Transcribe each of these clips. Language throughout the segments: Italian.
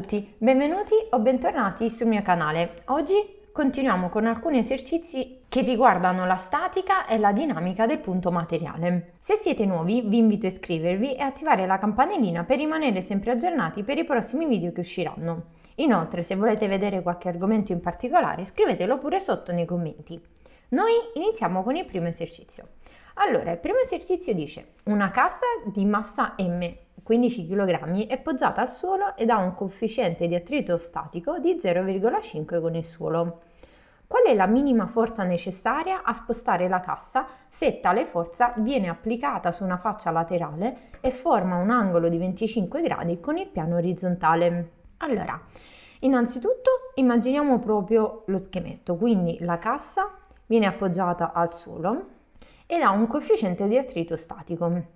tutti, benvenuti o bentornati sul mio canale. Oggi continuiamo con alcuni esercizi che riguardano la statica e la dinamica del punto materiale. Se siete nuovi vi invito a iscrivervi e attivare la campanellina per rimanere sempre aggiornati per i prossimi video che usciranno. Inoltre se volete vedere qualche argomento in particolare scrivetelo pure sotto nei commenti. Noi iniziamo con il primo esercizio. Allora, il primo esercizio dice una cassa di massa M 15 kg, è poggiata al suolo ed ha un coefficiente di attrito statico di 0,5 con il suolo. Qual è la minima forza necessaria a spostare la cassa se tale forza viene applicata su una faccia laterale e forma un angolo di 25 gradi con il piano orizzontale? Allora, innanzitutto immaginiamo proprio lo schemetto, quindi la cassa viene appoggiata al suolo ed ha un coefficiente di attrito statico.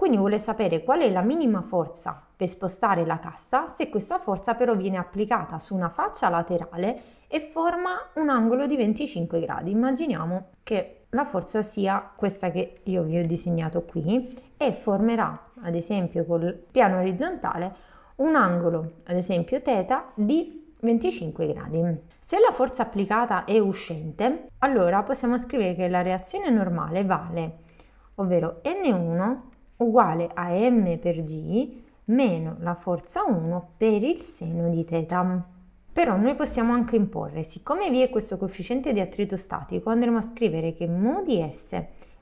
Quindi vuole sapere qual è la minima forza per spostare la cassa se questa forza però viene applicata su una faccia laterale e forma un angolo di 25 gradi. Immaginiamo che la forza sia questa che io vi ho disegnato qui e formerà, ad esempio col piano orizzontale, un angolo, ad esempio θ, di 25 gradi. Se la forza applicata è uscente, allora possiamo scrivere che la reazione normale vale, ovvero N1 uguale a m per g meno la forza 1 per il seno di θ. Però noi possiamo anche imporre, siccome vi è questo coefficiente di attrito statico, andremo a scrivere che mu di S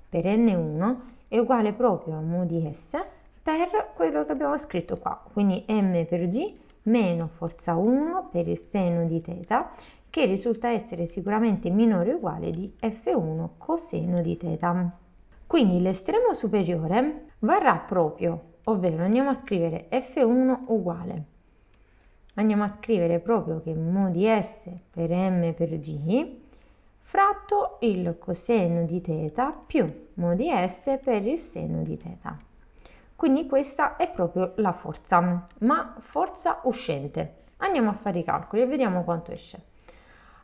per n1 è uguale proprio a mu di S per quello che abbiamo scritto qua, quindi m per g meno forza 1 per il seno di θ, che risulta essere sicuramente minore o uguale di f1 coseno di θ. Quindi l'estremo superiore varrà proprio, ovvero andiamo a scrivere F1 uguale. Andiamo a scrivere proprio che mo di S per M per G fratto il coseno di teta più mo di S per il seno di teta. Quindi questa è proprio la forza, ma forza uscente. Andiamo a fare i calcoli e vediamo quanto esce.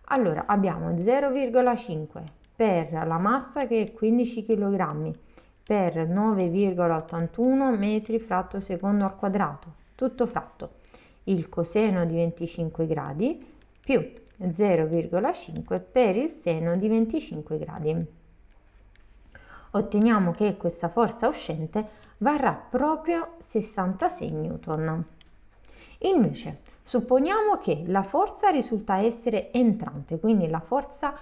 Allora, abbiamo 0,5 per la massa che è 15 kg per 9,81 metri fratto secondo al quadrato, tutto fratto, il coseno di 25 gradi più 0,5 per il seno di 25 gradi. Otteniamo che questa forza uscente varrà proprio 66 newton. Invece, supponiamo che la forza risulta essere entrante, quindi la forza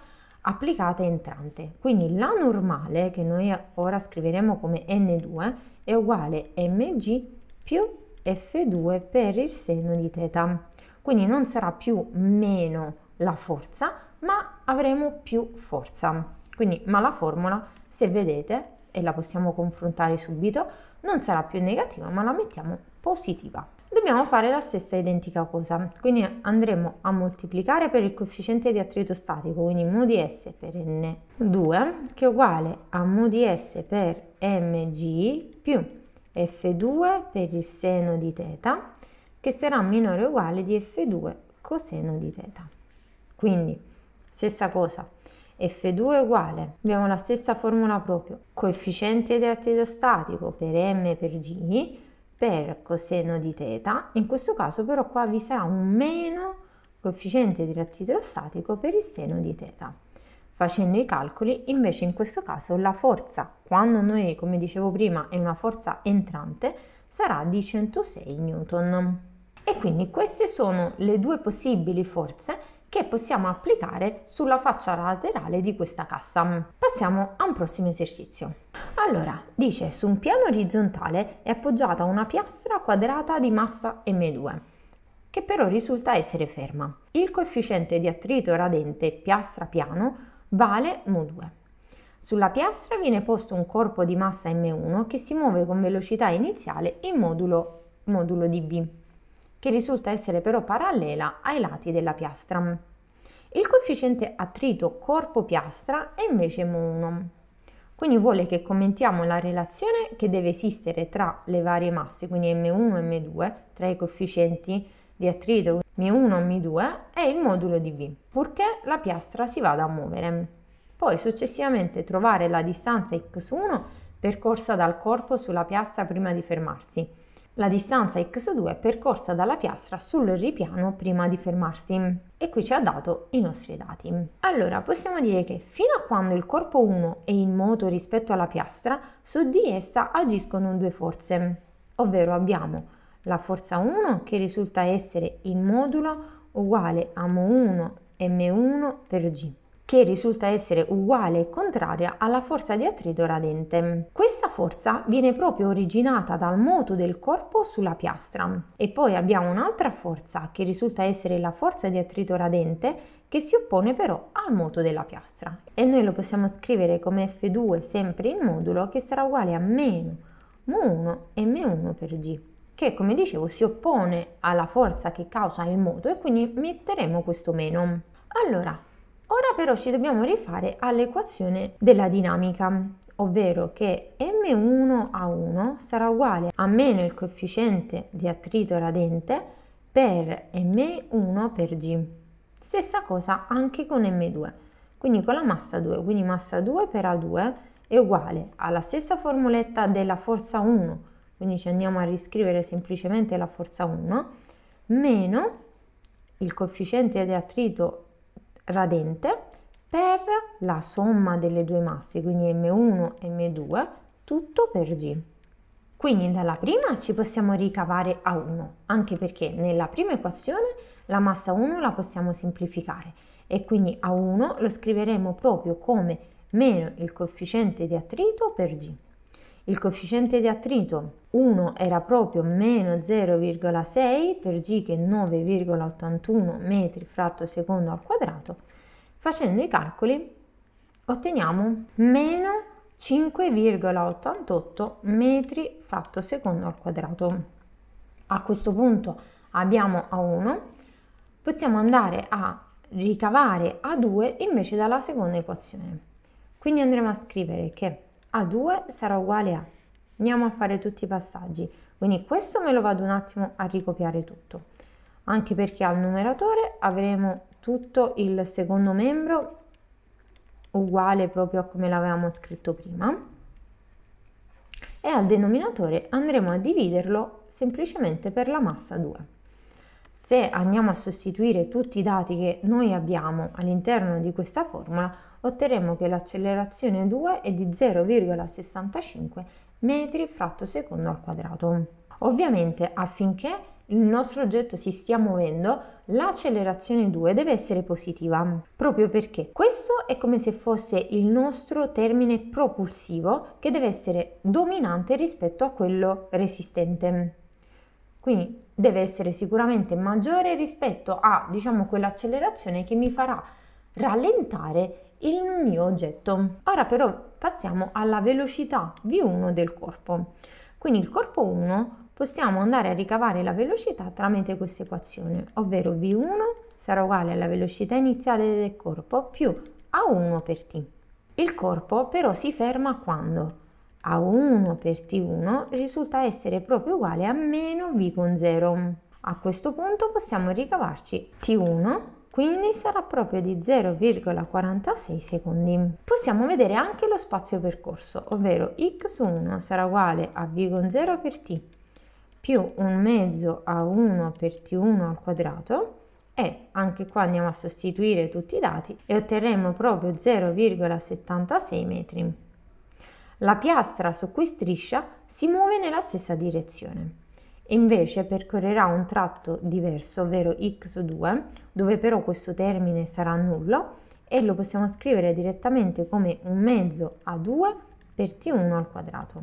applicata entrante. Quindi la normale, che noi ora scriveremo come N2, è uguale mg più F2 per il seno di teta. Quindi non sarà più meno la forza, ma avremo più forza. Quindi, ma la formula, se vedete, e la possiamo confrontare subito, non sarà più negativa, ma la mettiamo positiva dobbiamo fare la stessa identica cosa. Quindi andremo a moltiplicare per il coefficiente di attrito statico, quindi mu di S per N2 che è uguale a mu di S per mg più F2 per il seno di teta, che sarà minore o uguale di F2 coseno di teta. Quindi stessa cosa. F2 è uguale, abbiamo la stessa formula proprio, coefficiente di attrito statico per m per g per coseno di teta, in questo caso però qua vi sarà un meno coefficiente di rat idrostatico per il seno di teta. Facendo i calcoli, invece in questo caso la forza, quando noi, come dicevo prima, è una forza entrante, sarà di 106 N. E quindi queste sono le due possibili forze che possiamo applicare sulla faccia laterale di questa cassa. Passiamo a un prossimo esercizio. Allora, dice su un piano orizzontale è appoggiata una piastra quadrata di massa M2 che però risulta essere ferma. Il coefficiente di attrito radente piastra-piano vale Mu2. Sulla piastra viene posto un corpo di massa M1 che si muove con velocità iniziale in modulo, modulo dB che risulta essere però parallela ai lati della piastra. Il coefficiente attrito corpo-piastra è invece μ1. Quindi vuole che commentiamo la relazione che deve esistere tra le varie masse, quindi m1 e m2, tra i coefficienti di attrito m1 e m2 e il modulo di V, purché la piastra si vada a muovere. Poi successivamente trovare la distanza x1 percorsa dal corpo sulla piastra prima di fermarsi la distanza x 2 percorsa dalla piastra sul ripiano prima di fermarsi. E qui ci ha dato i nostri dati. Allora, possiamo dire che fino a quando il corpo 1 è in moto rispetto alla piastra, su di essa agiscono due forze, ovvero abbiamo la forza 1 che risulta essere in modulo uguale a mo 1 m1 per g che risulta essere uguale e contraria alla forza di attrito radente. Questa forza viene proprio originata dal moto del corpo sulla piastra. E poi abbiamo un'altra forza che risulta essere la forza di attrito radente che si oppone però al moto della piastra. E noi lo possiamo scrivere come F2 sempre in modulo che sarà uguale a meno mu1 e m1 per g che come dicevo si oppone alla forza che causa il moto e quindi metteremo questo meno. Allora, Ora però ci dobbiamo rifare all'equazione della dinamica, ovvero che m1 a 1 sarà uguale a meno il coefficiente di attrito radente per m1 per g. Stessa cosa anche con m2, quindi con la massa 2, quindi massa 2 per a2 è uguale alla stessa formuletta della forza 1, quindi ci andiamo a riscrivere semplicemente la forza 1, meno il coefficiente di attrito radente per la somma delle due masse, quindi M1 e M2, tutto per G. Quindi dalla prima ci possiamo ricavare a 1, anche perché nella prima equazione la massa 1 la possiamo semplificare e quindi a 1 lo scriveremo proprio come meno il coefficiente di attrito per G. Il coefficiente di attrito 1 era proprio meno 0,6 per g che è 9,81 metri fratto secondo al quadrato. Facendo i calcoli otteniamo meno 5,88 metri fratto secondo al quadrato. A questo punto abbiamo A1, possiamo andare a ricavare A2 invece dalla seconda equazione. Quindi andremo a scrivere che a2 sarà uguale a. Andiamo a fare tutti i passaggi. Quindi questo me lo vado un attimo a ricopiare tutto. Anche perché al numeratore avremo tutto il secondo membro uguale proprio a come l'avevamo scritto prima e al denominatore andremo a dividerlo semplicemente per la massa 2. Se andiamo a sostituire tutti i dati che noi abbiamo all'interno di questa formula otterremo che l'accelerazione 2 è di 0,65 metri fratto secondo al quadrato. Ovviamente affinché il nostro oggetto si stia muovendo, l'accelerazione 2 deve essere positiva, proprio perché questo è come se fosse il nostro termine propulsivo che deve essere dominante rispetto a quello resistente. Quindi deve essere sicuramente maggiore rispetto a, diciamo, quell'accelerazione che mi farà rallentare il mio oggetto. Ora però passiamo alla velocità V1 del corpo. Quindi il corpo 1 possiamo andare a ricavare la velocità tramite questa equazione, ovvero V1 sarà uguale alla velocità iniziale del corpo più A1 per T. Il corpo però si ferma quando A1 per T1 risulta essere proprio uguale a meno V con 0. A questo punto possiamo ricavarci T1 quindi sarà proprio di 0,46 secondi. Possiamo vedere anche lo spazio percorso, ovvero x1 sarà uguale a v0 per t più un mezzo a 1 per t1 al quadrato e anche qua andiamo a sostituire tutti i dati e otterremo proprio 0,76 metri. La piastra su cui striscia si muove nella stessa direzione invece percorrerà un tratto diverso, ovvero x2, dove però questo termine sarà nullo e lo possiamo scrivere direttamente come un mezzo a 2 per t1 al quadrato,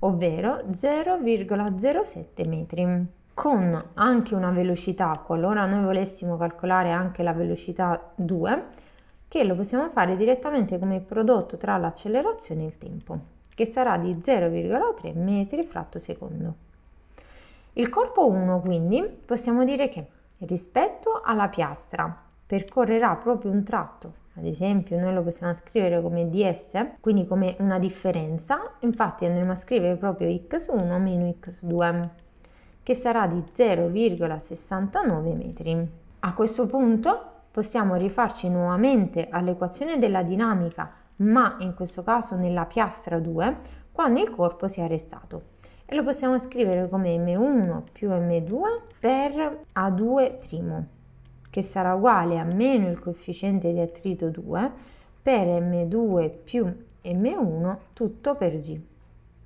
ovvero 0,07 metri. Con anche una velocità, qualora noi volessimo calcolare anche la velocità 2, che lo possiamo fare direttamente come prodotto tra l'accelerazione e il tempo, che sarà di 0,3 metri fratto secondo. Il corpo 1 quindi possiamo dire che rispetto alla piastra percorrerà proprio un tratto, ad esempio noi lo possiamo scrivere come ds, quindi come una differenza, infatti andremo a scrivere proprio x1 meno x2, che sarà di 0,69 metri. A questo punto possiamo rifarci nuovamente all'equazione della dinamica, ma in questo caso nella piastra 2, quando il corpo si è restato e lo possiamo scrivere come m1 più m2 per a2' che sarà uguale a meno il coefficiente di attrito 2 per m2 più m1 tutto per g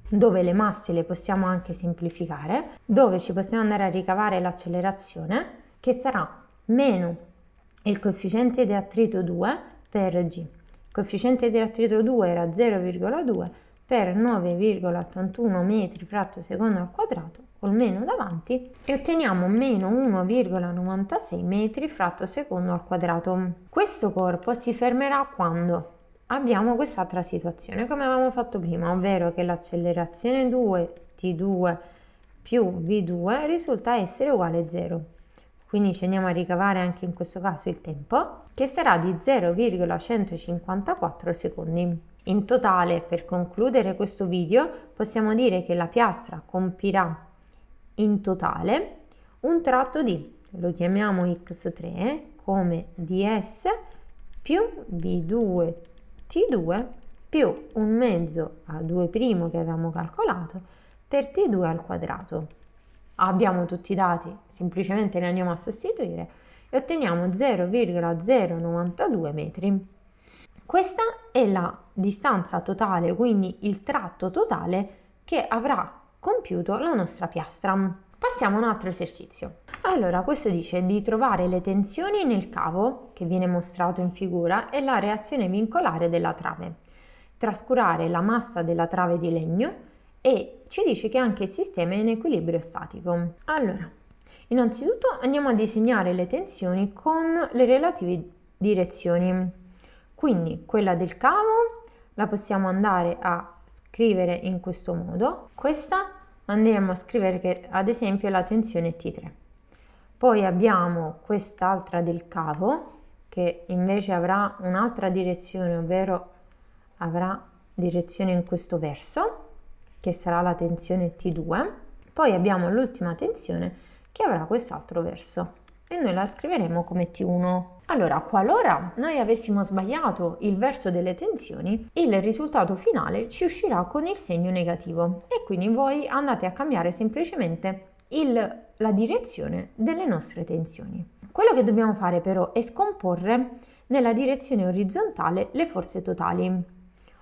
dove le masse le possiamo anche semplificare, dove ci possiamo andare a ricavare l'accelerazione che sarà meno il coefficiente di attrito 2 per g. Il coefficiente di attrito 2 era 0,2, per 9,81 metri fratto secondo al quadrato col meno davanti e otteniamo meno 1,96 metri fratto secondo al quadrato. Questo corpo si fermerà quando abbiamo quest'altra situazione come avevamo fatto prima, ovvero che l'accelerazione 2 t2 più v2 risulta essere uguale a 0. Quindi ci andiamo a ricavare anche in questo caso il tempo, che sarà di 0,154 secondi. In totale, per concludere questo video, possiamo dire che la piastra compirà in totale un tratto di, lo chiamiamo x3, come ds più v2t2 più un mezzo a 2' che avevamo calcolato per t2 al quadrato. Abbiamo tutti i dati, semplicemente li andiamo a sostituire e otteniamo 0,092 metri. Questa è la distanza totale, quindi il tratto totale che avrà compiuto la nostra piastra. Passiamo a un altro esercizio. Allora, questo dice di trovare le tensioni nel cavo, che viene mostrato in figura, e la reazione vincolare della trave. Trascurare la massa della trave di legno e ci dice che anche il sistema è in equilibrio statico. Allora, innanzitutto andiamo a disegnare le tensioni con le relative direzioni. Quindi quella del cavo la possiamo andare a scrivere in questo modo. Questa andremo a scrivere che ad esempio la tensione T3. Poi abbiamo quest'altra del cavo che invece avrà un'altra direzione, ovvero avrà direzione in questo verso, che sarà la tensione T2. Poi abbiamo l'ultima tensione che avrà quest'altro verso e noi la scriveremo come T1. Allora, qualora noi avessimo sbagliato il verso delle tensioni, il risultato finale ci uscirà con il segno negativo e quindi voi andate a cambiare semplicemente il, la direzione delle nostre tensioni. Quello che dobbiamo fare però è scomporre nella direzione orizzontale le forze totali,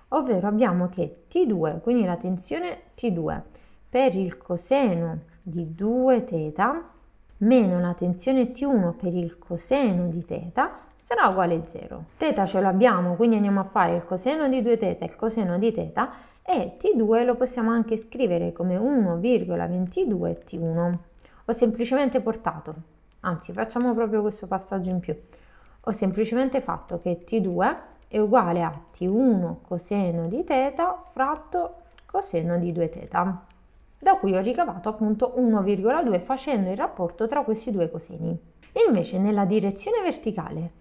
ovvero abbiamo che T2, quindi la tensione T2, per il coseno di 2 θ meno la tensione T1 per il coseno di teta sarà uguale a 0. Teta ce l'abbiamo, quindi andiamo a fare il coseno di 2 teta e il coseno di teta e T2 lo possiamo anche scrivere come 1,22 T1. Ho semplicemente portato, anzi facciamo proprio questo passaggio in più, ho semplicemente fatto che T2 è uguale a T1 coseno di teta fratto coseno di 2 teta da cui ho ricavato appunto 1,2 facendo il rapporto tra questi due coseni. Invece nella direzione verticale,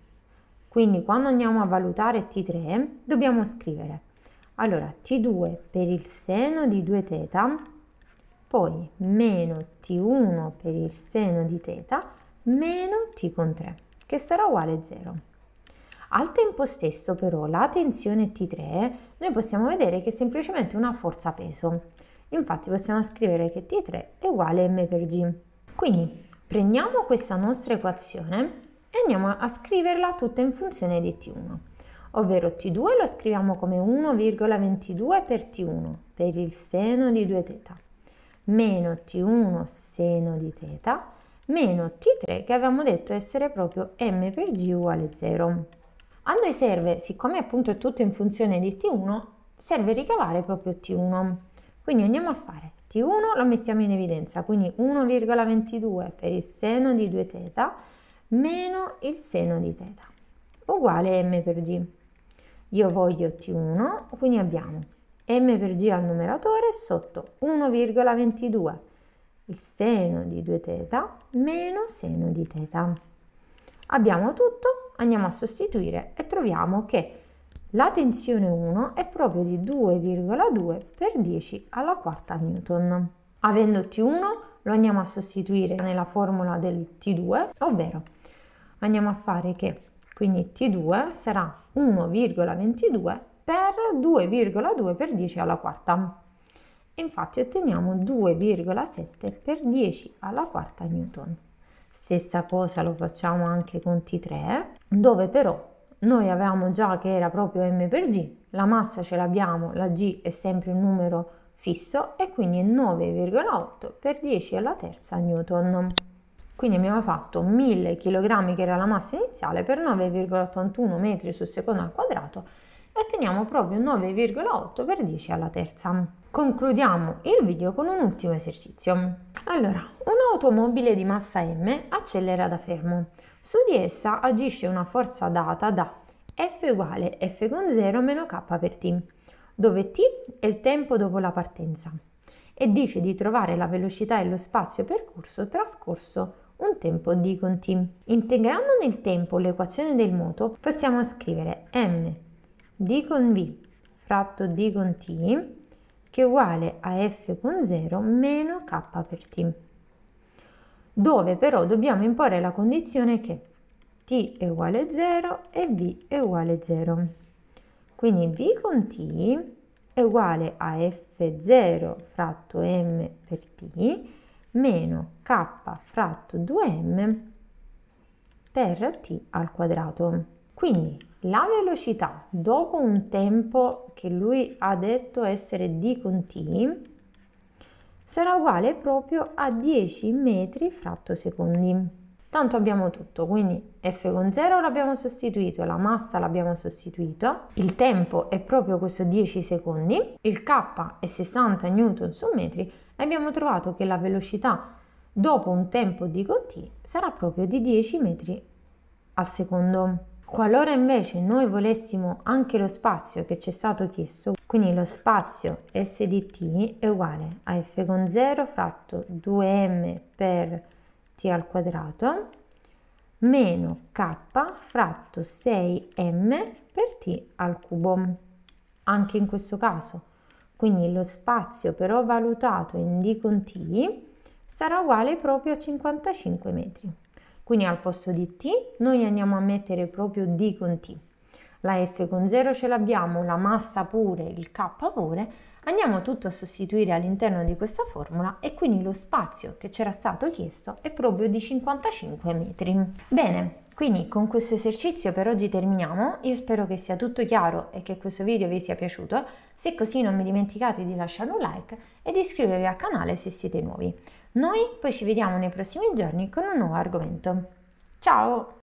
quindi quando andiamo a valutare T3, dobbiamo scrivere allora T2 per il seno di 2 θ, poi meno T1 per il seno di θ, meno T con 3, che sarà uguale a 0. Al tempo stesso però la tensione T3 noi possiamo vedere che è semplicemente una forza peso, Infatti possiamo scrivere che T3 è uguale a m per g. Quindi prendiamo questa nostra equazione e andiamo a scriverla tutta in funzione di T1, ovvero T2 lo scriviamo come 1,22 per T1 per il seno di 2 θ meno T1 seno di teta, meno T3 che avevamo detto essere proprio m per g uguale 0. A noi serve, siccome appunto è tutto in funzione di T1, serve ricavare proprio T1. Quindi andiamo a fare T1, lo mettiamo in evidenza, quindi 1,22 per il seno di 2 teta meno il seno di teta, uguale m per g. Io voglio T1, quindi abbiamo m per g al numeratore sotto 1,22 il seno di 2 teta meno seno di teta. Abbiamo tutto, andiamo a sostituire e troviamo che la tensione 1 è proprio di 2,2 per 10 alla quarta Newton. Avendo T1 lo andiamo a sostituire nella formula del T2, ovvero andiamo a fare che quindi T2 sarà 1,22 per 2,2 per 10 alla quarta. Infatti otteniamo 2,7 per 10 alla quarta Newton. Stessa cosa lo facciamo anche con T3, dove però noi avevamo già che era proprio m per g, la massa ce l'abbiamo, la g è sempre un numero fisso e quindi è 9,8 per 10 alla terza newton. Quindi abbiamo fatto 1000 kg che era la massa iniziale per 9,81 metri sul secondo al quadrato e otteniamo proprio 9,8 per 10 alla terza. Concludiamo il video con un ultimo esercizio. Allora, un'automobile di massa m accelera da fermo. Su di essa agisce una forza data da F uguale F con 0 meno K per T, dove T è il tempo dopo la partenza e dice di trovare la velocità e lo spazio percorso trascorso un tempo d con t. Integrando nel tempo l'equazione del moto possiamo scrivere m d con v fratto d con t che è uguale a f con 0 meno k per t dove però dobbiamo imporre la condizione che t è uguale a 0 e v è uguale a 0. Quindi v con t è uguale a f0 fratto m per t meno k fratto 2m per t al quadrato. Quindi la velocità dopo un tempo che lui ha detto essere d con t sarà uguale proprio a 10 metri fratto secondi. Tanto abbiamo tutto, quindi f con 0 l'abbiamo sostituito, la massa l'abbiamo sostituito, il tempo è proprio questo 10 secondi, il k è 60 newton su metri e abbiamo trovato che la velocità dopo un tempo di t sarà proprio di 10 metri al secondo. Qualora invece noi volessimo anche lo spazio che ci è stato chiesto, quindi lo spazio S di t è uguale a f con 0 fratto 2m per t al quadrato meno k fratto 6m per t al cubo. Anche in questo caso. Quindi lo spazio però valutato in d con t sarà uguale proprio a 55 metri. Quindi al posto di t noi andiamo a mettere proprio d con t la F con 0 ce l'abbiamo, la massa pure, il K pure, andiamo tutto a sostituire all'interno di questa formula e quindi lo spazio che c'era stato chiesto è proprio di 55 metri. Bene, quindi con questo esercizio per oggi terminiamo, io spero che sia tutto chiaro e che questo video vi sia piaciuto, se così non mi dimenticate di lasciare un like e di iscrivervi al canale se siete nuovi. Noi poi ci vediamo nei prossimi giorni con un nuovo argomento. Ciao!